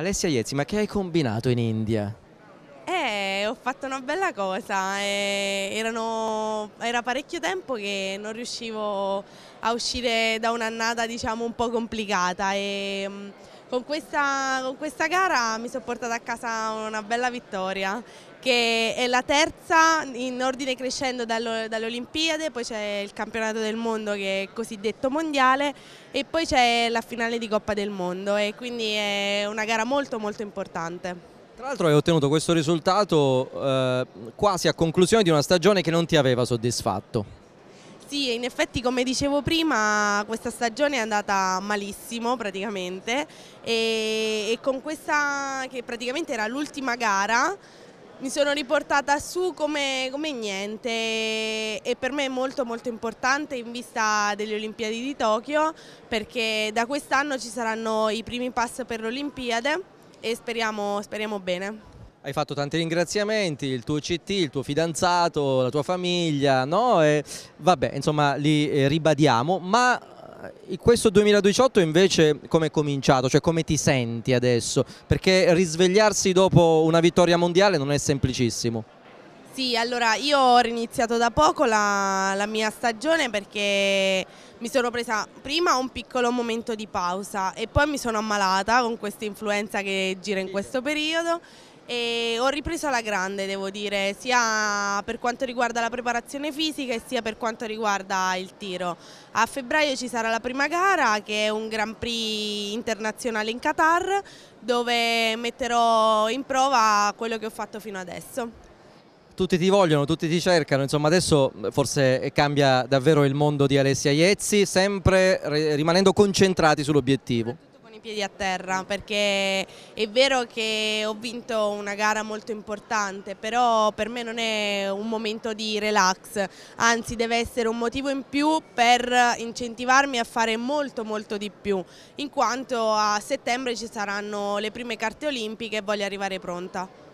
Alessia Iezzi, ma che hai combinato in India? Eh, ho fatto una bella cosa, eh, erano, era parecchio tempo che non riuscivo a uscire da un'annata diciamo un po' complicata e mh, mm, con questa, con questa gara mi sono portata a casa una bella vittoria che è la terza in ordine crescendo dalle Olimpiadi, poi c'è il campionato del mondo che è cosiddetto mondiale e poi c'è la finale di Coppa del Mondo e quindi è una gara molto molto importante. Tra l'altro hai ottenuto questo risultato eh, quasi a conclusione di una stagione che non ti aveva soddisfatto. Sì, in effetti come dicevo prima questa stagione è andata malissimo praticamente e, e con questa che praticamente era l'ultima gara mi sono riportata su come, come, niente e per me è molto molto importante in vista delle Olimpiadi di Tokyo perché da quest'anno ci saranno i primi pass per le Olimpiadi e speriamo, speriamo bene. Hai fatto tanti ringraziamenti, il tuo CT, il tuo fidanzato, la tua famiglia, no? E, vabbè, insomma, li eh, ribadiamo, ma eh, questo 2018 invece come è cominciato? Cioè come ti senti adesso? Perché risvegliarsi dopo una vittoria mondiale non è semplicissimo. Sì, allora io ho riniziato da poco la, la, mia stagione perché mi sono presa prima un piccolo momento di pausa e poi mi sono ammalata con questa influenza che gira in questo periodo e ho ripreso alla grande devo dire, sia per quanto riguarda la preparazione fisica e sia per quanto riguarda il tiro. A febbraio ci sarà la prima gara che è un Grand Prix internazionale in Qatar dove metterò in prova quello che ho fatto fino adesso tutti ti vogliono, tutti ti cercano, insomma adesso forse eh, cambia davvero il mondo di Alessia Iezzi, sempre rimanendo concentrati sull'obiettivo i piedi a terra perché è vero che ho vinto una gara molto importante, però per me non è un momento di relax, anzi deve essere un motivo in più per incentivarmi a fare molto molto di più, in quanto a settembre ci saranno le prime carte olimpiche e voglio arrivare pronta.